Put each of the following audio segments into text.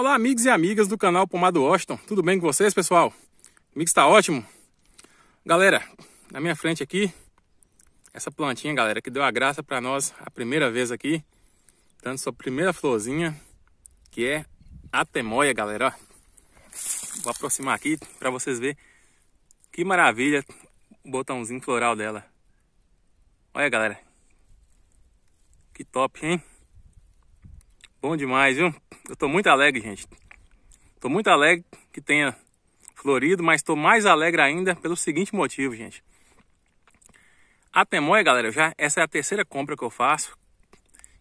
Olá, amigos e amigas do canal Pomado Washington. Tudo bem com vocês, pessoal? mix está ótimo. Galera, na minha frente aqui, essa plantinha, galera, que deu a graça para nós a primeira vez aqui, dando sua primeira florzinha, que é a temoia, galera. Ó. Vou aproximar aqui para vocês verem que maravilha o botãozinho floral dela. Olha, galera. Que top, hein? Bom demais, viu? Eu tô muito alegre, gente. Tô muito alegre que tenha florido, mas tô mais alegre ainda pelo seguinte motivo, gente. A Temoia, galera, já essa é a terceira compra que eu faço.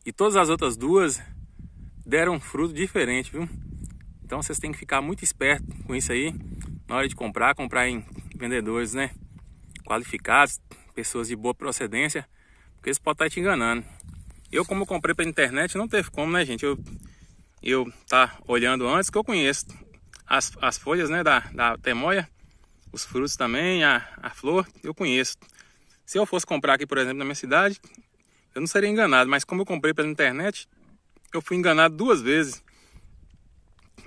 E todas as outras duas deram um fruto diferente, viu? Então vocês têm que ficar muito esperto com isso aí na hora de comprar, comprar em vendedores, né? Qualificados, pessoas de boa procedência, porque eles podem estar tá te enganando. Eu, como eu comprei pela internet, não teve como, né, gente? Eu eu tá olhando antes, que eu conheço as, as folhas né, da, da temoia, os frutos também, a, a flor, eu conheço. Se eu fosse comprar aqui, por exemplo, na minha cidade, eu não seria enganado, mas como eu comprei pela internet, eu fui enganado duas vezes.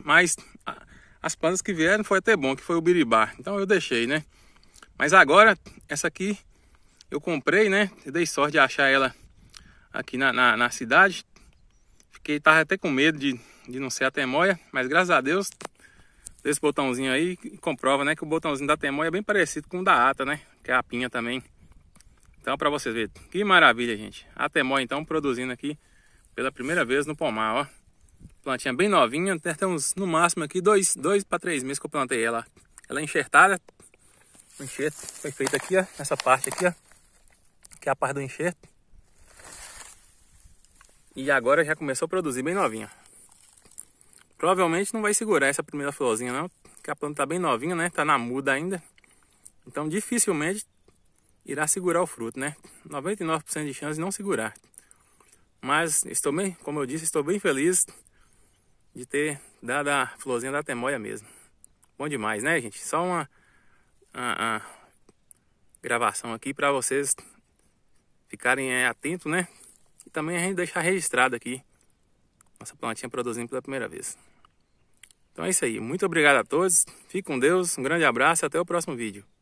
Mas a, as plantas que vieram foi até bom, que foi o biribá, então eu deixei, né? Mas agora, essa aqui eu comprei, né? Eu dei sorte de achar ela aqui na, na, na cidade. Fiquei, tava até com medo de, de não ser a temoia, mas graças a Deus, desse botãozinho aí, comprova, né? Que o botãozinho da temoia é bem parecido com o da ata, né? Que é a pinha também. Então, para vocês verem, que maravilha, gente. A temoia, então, produzindo aqui pela primeira vez no pomar, ó. Plantinha bem novinha, até uns, no máximo aqui, dois, dois para três meses que eu plantei ela. Ela é enxertada. O enxerto foi feito aqui, ó, nessa parte aqui, ó. Que é a parte do enxerto. E agora já começou a produzir bem novinha. Provavelmente não vai segurar essa primeira florzinha não, porque a planta tá bem novinha, né? Tá na muda ainda. Então dificilmente irá segurar o fruto, né? 99% de chance de não segurar. Mas estou bem, como eu disse, estou bem feliz de ter dado a florzinha da temoia mesmo. Bom demais, né, gente? Só uma, uma, uma gravação aqui para vocês ficarem é, atentos, né? E também a gente deixar registrado aqui nossa plantinha produzindo pela primeira vez. Então é isso aí. Muito obrigado a todos. Fique com Deus. Um grande abraço e até o próximo vídeo.